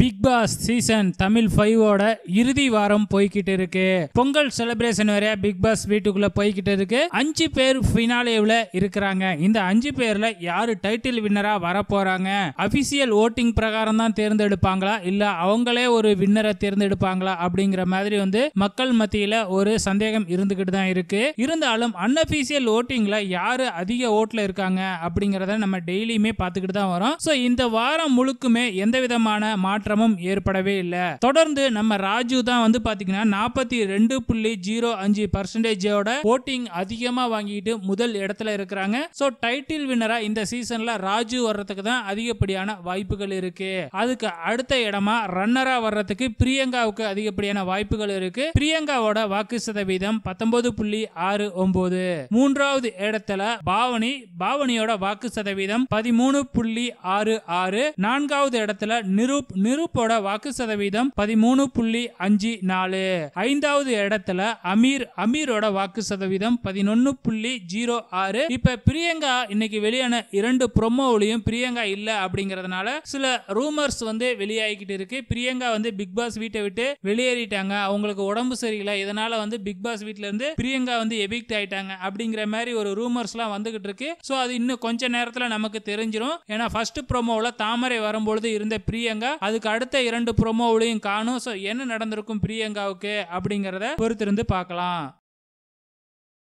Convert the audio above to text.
big Boss season Tamil ஃபைவோட இறுதி வாரம் போய்கிட்டு இருக்கு பொங்கல் செலிப்ரேஷன் வரைய பிக் பாஸ் வீட்டுக்குள்ள போய்கிட்டு இருக்கு அஞ்சு பேர் பினாலேவில் இருக்கிறாங்க இந்த அஞ்சு பேர்ல யாரு டைட்டில் வின்னரா வர போறாங்க அபிஷியல் ஓட்டிங் பிரகாரம் தான் தேர்ந்தெடுப்பாங்களா இல்ல அவங்களே ஒரு வின்னரை தேர்ந்தெடுப்பாங்களா அப்படிங்கிற மாதிரி வந்து மக்கள் மத்தியில ஒரு சந்தேகம் இருந்துகிட்டு தான் இருக்கு இருந்தாலும் அன்அபிஷியல் ஓட்டிங்ல யாரு அதிக ஓட்டில் இருக்காங்க அப்படிங்கறத நம்ம டெய்லியுமே பார்த்துக்கிட்டு தான் வரோம் ஸோ இந்த வாரம் முழுக்குமே எந்த விதமான மாற்ற மாற்றமும் ஏற்படவே இல்லை தொடர்ந்து நம்ம ராஜு தான் வந்து பாத்தீங்கன்னா நாற்பத்தி ரெண்டு புள்ளி ஜீரோ அஞ்சு பர்சன்டேஜோட ஓட்டிங் அதிகமா வாங்கிட்டு முதல் இடத்துல இருக்கிறாங்க ஸோ டைட்டில் வின்னரா இந்த சீசன்ல ராஜு வர்றதுக்கு தான் அதிகப்படியான வாய்ப்புகள் இருக்கு அதுக்கு அடுத்த இடமா ரன்னரா வர்றதுக்கு பிரியங்காவுக்கு அதிகப்படியான வாய்ப்புகள் இருக்கு பிரியங்காவோட வாக்கு சதவீதம் பத்தொன்பது புள்ளி ஆறு ஒன்பது மூன்றாவது இடத்துல பாவனி பாவனியோட வாக்கு சதவீதம் பதிமூணு புள்ளி ஆறு ஆறு நான்காவது இடத்துல நிரூப் நிரூப் குரூப்போட வாக்கு சதவீதம் பதிமூணு புள்ளி அஞ்சு நாலு ஐந்தாவது இடத்துல அமீர் அமீரோட வாக்கு சதவீதம் பதினொன்னு புள்ளி ஜீரோ ஆறு இப்ப பிரியங்கா இன்னைக்கு வெளியான இரண்டு ப்ரொமோவிலையும் பிரியங்கா இல்ல அப்படிங்கறதுனால சில ரூமர்ஸ் வந்து வெளியாகிக்கிட்டு இருக்கு பிரியங்கா வந்து பிக் பாஸ் வீட்டை விட்டு வெளியேறிட்டாங்க அவங்களுக்கு உடம்பு சரியில்லை இதனால வந்து பிக் பாஸ் வீட்டுல இருந்து பிரியங்கா வந்து எபிக்ட் ஆயிட்டாங்க அப்படிங்கிற மாதிரி ஒரு ரூமர்ஸ் எல்லாம் வந்துகிட்டு இருக்கு சோ அது இன்னும் கொஞ்ச நேரத்துல நமக்கு தெரிஞ்சிடும் ஏன்னா ஃபர்ஸ்ட் ப்ரொமோவில் தாமரை வரும்பொழுது இருந்த பிரியங்கா அதுக்கு அதுக்கு அடுத்த இரண்டு ப்ரொமோவிலையும் காணும் ஸோ என்ன நடந்திருக்கும் பிரியங்காவுக்கு அப்படிங்கிறத பொறுத்திருந்து பார்க்கலாம்